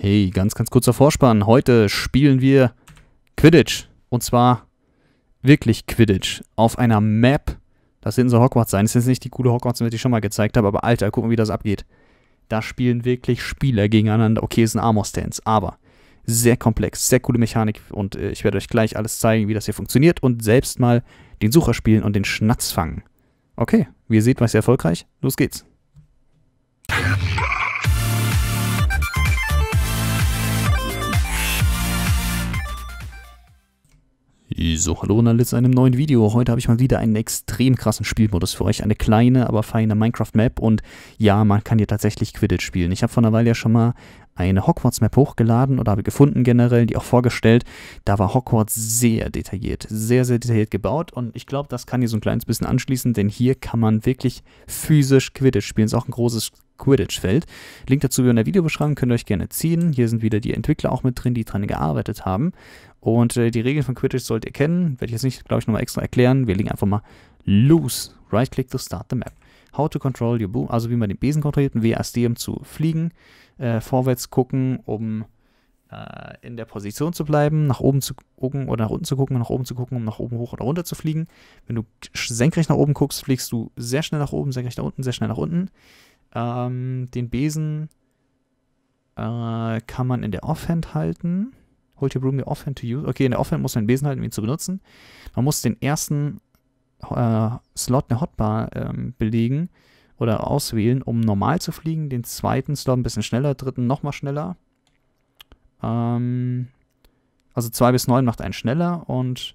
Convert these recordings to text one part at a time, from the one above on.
Hey, ganz, ganz kurzer Vorspann. Heute spielen wir Quidditch. Und zwar wirklich Quidditch. Auf einer Map. Das sind so Hogwarts sein. Das ist jetzt nicht die coole Hogwarts, die ich schon mal gezeigt habe, aber Alter, gucken, wie das abgeht. Da spielen wirklich Spieler gegeneinander. Okay, ist ein Armor-Stance, aber sehr komplex, sehr coole Mechanik und äh, ich werde euch gleich alles zeigen, wie das hier funktioniert und selbst mal den Sucher spielen und den Schnatz fangen. Okay, wie ihr seht, war ich sehr erfolgreich. Los geht's. So, hallo und alles zu einem neuen Video. Heute habe ich mal wieder einen extrem krassen Spielmodus für euch. Eine kleine, aber feine Minecraft-Map und ja, man kann hier tatsächlich Quidditch spielen. Ich habe vor einer Weile ja schon mal eine Hogwarts-Map hochgeladen oder habe gefunden generell, die auch vorgestellt. Da war Hogwarts sehr detailliert, sehr, sehr detailliert gebaut und ich glaube, das kann hier so ein kleines bisschen anschließen, denn hier kann man wirklich physisch Quidditch spielen. Ist auch ein großes Quidditch-Feld. Link dazu wieder in der Videobeschreibung, könnt ihr euch gerne ziehen. Hier sind wieder die Entwickler auch mit drin, die dran gearbeitet haben. Und äh, die Regeln von Quidditch sollt ihr kennen, werde ich jetzt nicht, glaube ich, nochmal extra erklären. Wir legen einfach mal Loose. Right click to start the map. How to control your boom, also wie man den Besen kontrolliert, ein WASD, um zu fliegen, äh, vorwärts gucken, um äh, in der Position zu bleiben, nach oben zu gucken oder nach unten zu gucken, nach oben zu gucken, um nach oben hoch oder runter zu fliegen. Wenn du senkrecht nach oben guckst, fliegst du sehr schnell nach oben, senkrecht nach unten, sehr schnell nach unten. Ähm, den Besen äh, kann man in der Offhand halten. Hold your broom the offhand to use. Okay, in der Offhand muss man den Besen halten, um ihn zu benutzen. Man muss den ersten äh, Slot eine Hotbar ähm, belegen oder auswählen, um normal zu fliegen, den zweiten Slot ein bisschen schneller, dritten nochmal schneller. Ähm, also 2 bis 9 macht einen schneller und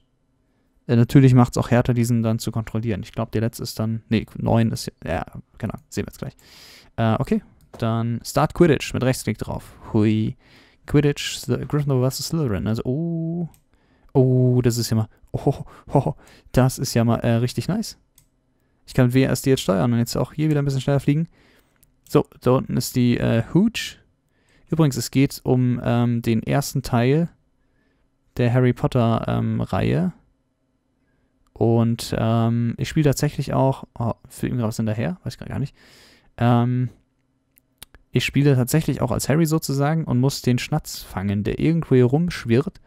äh, natürlich macht es auch härter, diesen dann zu kontrollieren. Ich glaube, der letzte ist dann, nee, 9 ist, ja, genau, sehen wir jetzt gleich. Äh, okay, dann Start Quidditch mit Rechtsklick drauf. Hui. Quidditch, Gryffindor vs. Slytherin. Also, oh, Oh, das ist ja mal. Oh, oh das ist ja mal äh, richtig nice. Ich kann WSD jetzt steuern und jetzt auch hier wieder ein bisschen schneller fliegen. So, da unten ist die äh, Hooch. Übrigens, es geht um ähm, den ersten Teil der Harry Potter ähm, Reihe. Und ähm, ich spiele tatsächlich auch. Oh, fliegt mir gerade was hinterher? Weiß ich gar nicht. Ähm, ich spiele tatsächlich auch als Harry sozusagen und muss den Schnatz fangen, der irgendwo hier rumschwirrt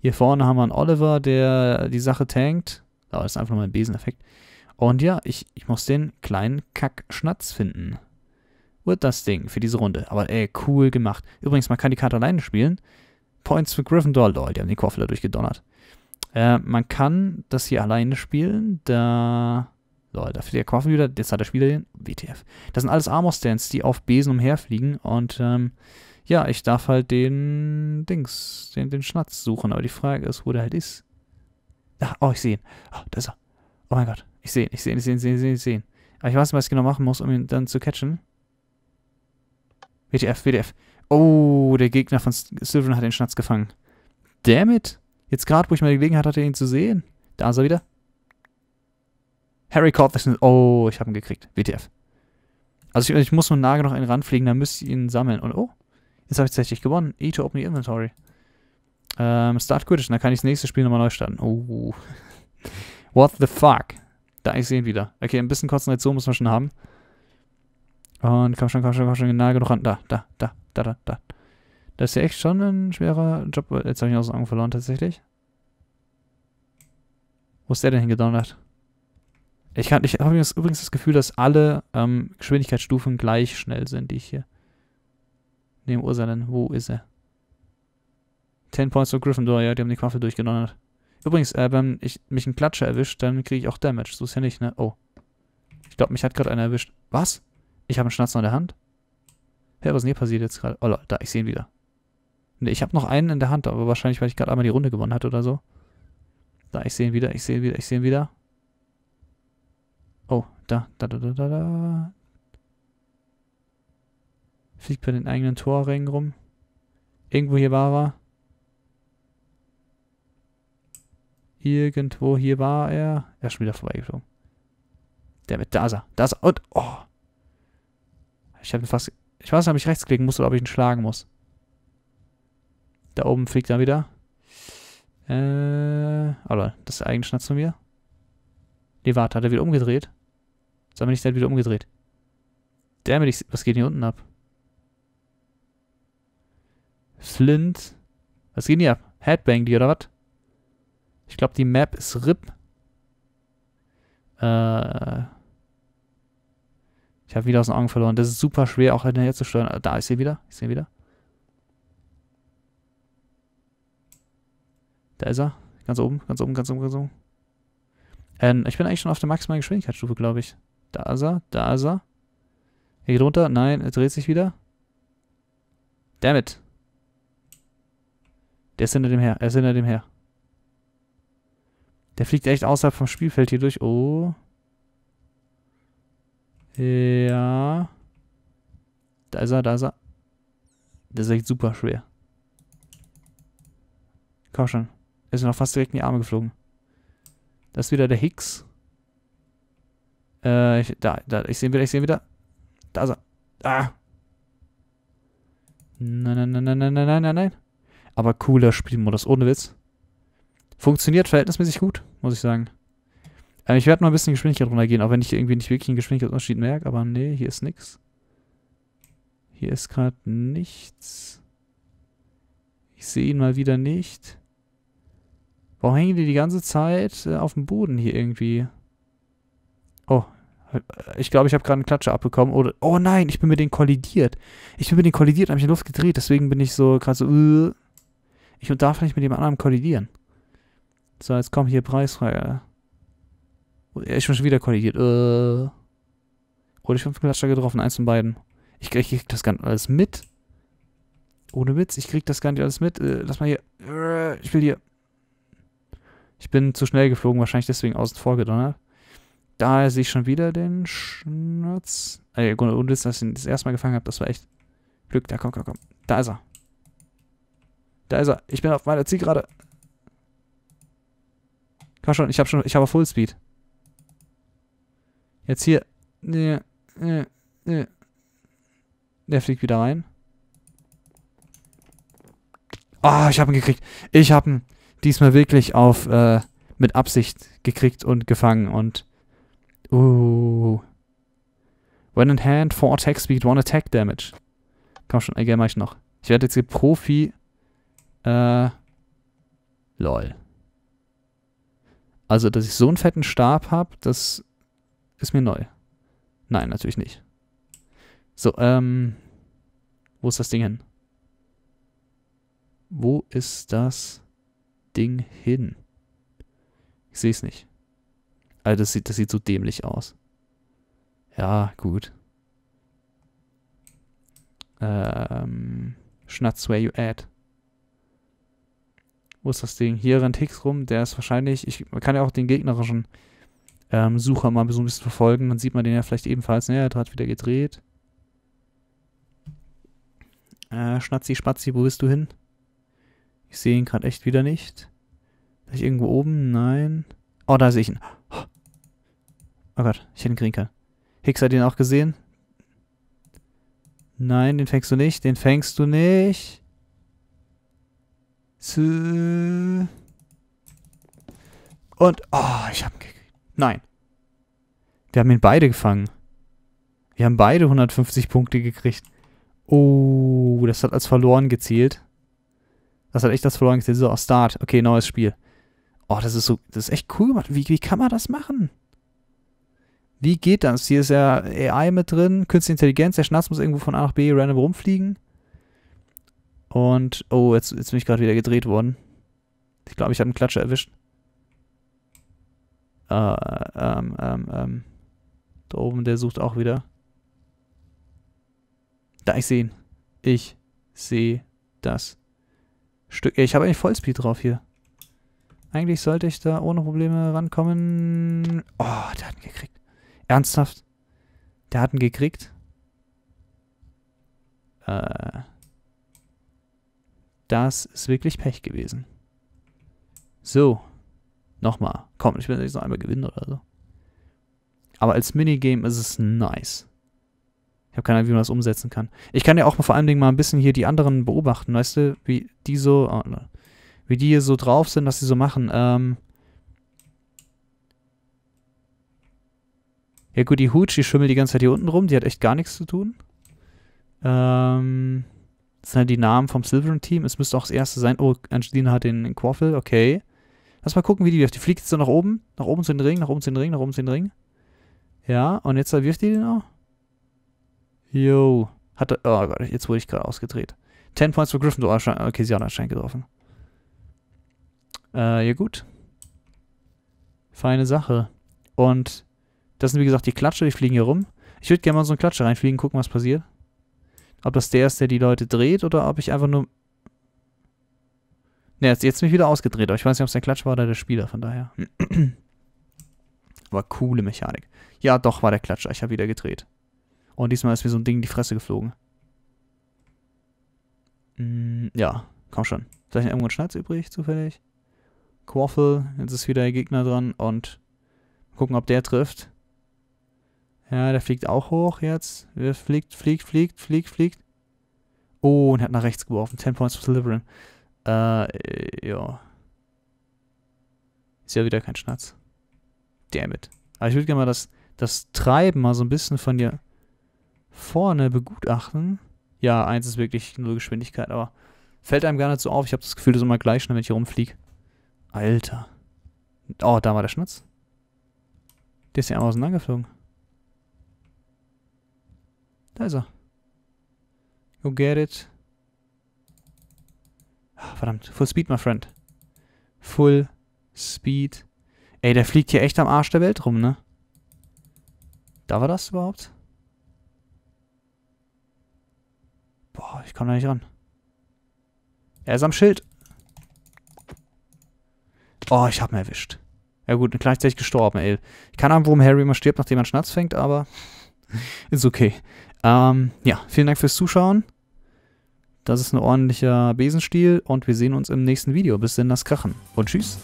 hier vorne haben wir einen Oliver, der die Sache tankt. Aber das ist einfach nur mein Beseneffekt. Und ja, ich, ich muss den kleinen Kackschnatz finden. Wird das Ding für diese Runde. Aber ey, cool gemacht. Übrigens, man kann die Karte alleine spielen. Points für Gryffindor. Lol, die haben den Koffer da durchgedonnert. Äh, man kann das hier alleine spielen. Da... Lol, da fliegt der Koffer wieder. Jetzt hat der Spieler den. WTF. Das sind alles Armor-Stands, die auf Besen umherfliegen. Und ähm, ja, ich darf halt den Dings, den, den Schnatz suchen. Aber die Frage ist, wo der halt ist. Ach, oh, ich sehe ihn. Oh, da ist er. Oh mein Gott. Ich sehe ihn, ich sehe ihn, ich sehe ihn, ich sehe ihn, ich sehe ihn, seh ihn. Aber ich weiß nicht, was ich genau machen muss, um ihn dann zu catchen. WTF, WTF. Oh, der Gegner von Sylvan hat den Schnatz gefangen. Damn it. Jetzt gerade, wo ich mal die Gelegenheit hatte, ihn zu sehen. Da ist er wieder. Harry caught this. Oh, ich habe ihn gekriegt. WTF. Also ich, ich muss nur nahe noch einen ranfliegen, dann müsste ich ihn sammeln. Und oh, Jetzt habe ich tatsächlich gewonnen. E to open the inventory. Ähm, start Quidditch. Dann kann ich das nächste Spiel nochmal neu starten. Oh. What the fuck? Da, ich sehe ihn wieder. Okay, ein bisschen Konzentration muss man schon haben. Und komm schon, komm schon, komm schon, nah genug ran. Da, da, da, da, da, da. Das ist ja echt schon ein schwerer Job. Jetzt habe ich ihn aus den Augen verloren tatsächlich. Wo ist der denn hingedonnert? Ich, kann, ich habe übrigens das Gefühl, dass alle ähm, Geschwindigkeitsstufen gleich schnell sind, die ich hier Neben Ursalan. Wo ist er? Ten Points to Gryffindor. Ja, die haben die Quaffel durchgenommen. Übrigens, äh, wenn ich mich ein Klatscher erwischt, dann kriege ich auch Damage. So ist ja nicht, ne? Oh. Ich glaube, mich hat gerade einer erwischt. Was? Ich habe einen Schnatzen in der Hand? Hä, hey, was ist denn hier passiert jetzt gerade? Oh, da, ich sehe ihn wieder. Ne, ich habe noch einen in der Hand, aber wahrscheinlich, weil ich gerade einmal die Runde gewonnen hatte oder so. Da, ich sehe ihn wieder, ich sehe ihn wieder, ich sehe ihn wieder. Oh, da, da, da, da, da, da, Fliegt bei den eigenen Torrängen rum. Irgendwo hier war er. Irgendwo hier war er. Er ist schon wieder vorbeigeflogen. Der mit, da ist er. Da ist er. Und, oh. Ich habe fast... Ich weiß nicht, ob ich rechts klicken muss oder ob ich ihn schlagen muss. Da oben fliegt er wieder. Äh, aber oh das ist der Eigenschnatz von mir. Nee, warte, hat er wieder umgedreht? Jetzt haben wir nicht der wieder umgedreht. Der mit Was geht hier unten ab? Flint. Was geht denn hier Headbang die oder was? Ich glaube, die Map ist RIP. Äh. Ich habe wieder aus den Augen verloren. Das ist super schwer, auch hinterher zu steuern. Da, ist sie wieder. Ich sehe wieder. Da ist er. Ganz oben, ganz oben, ganz oben, ganz oben. Ähm, ich bin eigentlich schon auf der maximalen Geschwindigkeitsstufe, glaube ich. Da ist er, da ist er. Er geht runter. Nein, er dreht sich wieder. Damn it. Der ist hinter dem her. Er ist hinter dem her. Der fliegt echt außerhalb vom Spielfeld hier durch. Oh. Ja. Da ist er, da ist er. Der ist echt super schwer. Komm schon. Er ist mir noch fast direkt in die Arme geflogen. Das ist wieder der Hicks. Äh, ich, da, da, ich sehe ihn wieder, ich sehe ihn wieder. Da ist er. Ah. Nein, nein, nein, nein, nein, nein, nein, nein aber cooler Spielmodus, ohne Witz. Funktioniert verhältnismäßig gut, muss ich sagen. Ähm, ich werde mal ein bisschen Geschwindigkeit runtergehen, auch wenn ich irgendwie nicht wirklich einen Geschwindigkeitsunterschied merke, aber nee, hier ist nix. Hier ist gerade nichts. Ich sehe ihn mal wieder nicht. Warum hängen die die ganze Zeit äh, auf dem Boden hier irgendwie? Oh, äh, ich glaube, ich habe gerade einen Klatscher abbekommen. Oder, oh nein, ich bin mit denen kollidiert. Ich bin mit denen kollidiert, habe mich in Luft gedreht. Deswegen bin ich so gerade so... Uh. Ich darf nicht mit dem anderen kollidieren. So, jetzt kommt hier Preisfrage. Äh, ich bin schon wieder kollidiert. Äh. Wurde ich vom Klatscher getroffen, eins von beiden. Ich krieg, ich krieg, das gar nicht alles mit. Ohne Witz, ich krieg das gar nicht alles mit. Äh, lass mal hier. Äh, ich will hier. Ich bin zu schnell geflogen, wahrscheinlich deswegen außen vor gedonnert. Da sehe ich schon wieder den Schnatz. Ey, ah, ohne Witz, dass ich ihn das erste Mal gefangen habe, das war echt Glück. Da, komm, komm, komm. Da ist er. Da ist er. Ich bin auf meiner Zielgerade. Komm schon, ich habe schon, ich habe Fullspeed. Jetzt hier. Nee, nee, nee. Der fliegt wieder rein. Ah, oh, ich habe ihn gekriegt. Ich habe ihn diesmal wirklich auf äh, mit Absicht gekriegt und gefangen und uh. When in hand, 4 Attack Speed, 1 Attack Damage. Komm schon, egal, mach ich noch. Ich werde jetzt hier Profi äh, lol. Also, dass ich so einen fetten Stab habe, das ist mir neu. Nein, natürlich nicht. So, ähm, wo ist das Ding hin? Wo ist das Ding hin? Ich sehe es nicht. Also das sieht, das sieht so dämlich aus. Ja, gut. Ähm, Schnatz where you at. Wo ist das Ding? Hier rennt Hicks rum. Der ist wahrscheinlich. Ich, man kann ja auch den gegnerischen ähm, Sucher mal so ein bisschen verfolgen. Dann sieht man den ja vielleicht ebenfalls. Ne, er hat wieder gedreht. Äh, Schnatzi, Spatzi, wo bist du hin? Ich sehe ihn gerade echt wieder nicht. Vielleicht irgendwo oben? Nein. Oh, da sehe ich ihn. Oh Gott, ich hätte ihn kriegen können. Hicks hat ihn auch gesehen. Nein, den fängst du nicht. Den fängst du nicht. Zu. Und. Oh, ich hab ihn gekriegt. Nein. Wir haben ihn beide gefangen. Wir haben beide 150 Punkte gekriegt. Oh, das hat als verloren gezählt. Das hat echt als verloren gezählt. So, Start. Okay, neues Spiel. Oh, das ist so, das ist echt cool gemacht. Wie, wie kann man das machen? Wie geht das? Hier ist ja AI mit drin, künstliche Intelligenz, der Schnatz muss irgendwo von A nach B random rumfliegen. Und, oh, jetzt, jetzt bin ich gerade wieder gedreht worden. Ich glaube, ich habe einen Klatscher erwischt. Äh, ähm, ähm, ähm. Da oben, der sucht auch wieder. Da, ich sehe ihn. Ich sehe das Stück. Ich habe eigentlich Vollspeed drauf hier. Eigentlich sollte ich da ohne Probleme rankommen. Oh, der hat ihn gekriegt. Ernsthaft? Der hat ihn gekriegt? Äh... Das ist wirklich Pech gewesen. So. Nochmal. Komm, ich will nicht noch einmal gewinnen oder so. Aber als Minigame ist es nice. Ich habe keine Ahnung, wie man das umsetzen kann. Ich kann ja auch vor allen Dingen mal ein bisschen hier die anderen beobachten, weißt du, wie die so, oh, ne, wie die hier so drauf sind, was sie so machen. Ähm ja gut, die Hooch, die schimmelt die ganze Zeit hier unten rum, die hat echt gar nichts zu tun. Ähm das sind halt die Namen vom Silveren Team. Es müsste auch das erste sein. Oh, Angelina hat den Quaffel, okay. Lass mal gucken, wie die wirft. Die fliegt jetzt so nach oben. Nach oben zu den Ring, nach oben zu den Ring, nach oben zu den Ring. Ja, und jetzt äh, wirft die den auch. Yo. Hat er, oh Gott, jetzt wurde ich gerade ausgedreht. 10 Points für Gryffindor. Okay, sie hat anscheinend getroffen. Äh, ja gut. Feine Sache. Und das sind wie gesagt die Klatsche, die fliegen hier rum. Ich würde gerne mal so eine Klatsche reinfliegen, gucken, was passiert. Ob das der ist, der die Leute dreht oder ob ich einfach nur. Ne, jetzt, jetzt mich wieder ausgedreht, aber ich weiß nicht, ob es der Klatsch war oder der Spieler, von daher. aber coole Mechanik. Ja, doch, war der Klatscher. Ich habe wieder gedreht. Und diesmal ist mir so ein Ding in die Fresse geflogen. Mm, ja, komm schon. Vielleicht irgendwo ein Schnatz übrig, zufällig. Quaffle, jetzt ist wieder der Gegner dran und gucken, ob der trifft. Ja, der fliegt auch hoch jetzt. Der fliegt, fliegt, fliegt, fliegt, fliegt. Oh, und hat nach rechts geworfen. 10 Points for Slytherin. Äh, ja. Ist ja wieder kein Schnatz. Damn it. Aber ich würde gerne mal das, das Treiben mal so ein bisschen von dir vorne begutachten. Ja, eins ist wirklich null Geschwindigkeit, aber fällt einem gar nicht so auf. Ich habe das Gefühl, das ist immer gleich schnell, wenn ich hier rumfliege. Alter. Oh, da war der Schnatz. Der ist ja einmal auseinandergeflogen. Da ist er. Go get it. Ah, verdammt. Full Speed, my friend. Full Speed. Ey, der fliegt hier echt am Arsch der Welt rum, ne? Da war das überhaupt? Boah, ich komme da nicht ran. Er ist am Schild. Oh, ich hab ihn erwischt. Ja gut, gleichzeitig gestorben, ey. Ich kann haben, warum Harry immer stirbt, nachdem er einen Schnatz fängt, aber ist okay. Ähm, ja, vielen Dank fürs Zuschauen. Das ist ein ordentlicher Besenstiel und wir sehen uns im nächsten Video. Bis denn das Krachen und tschüss.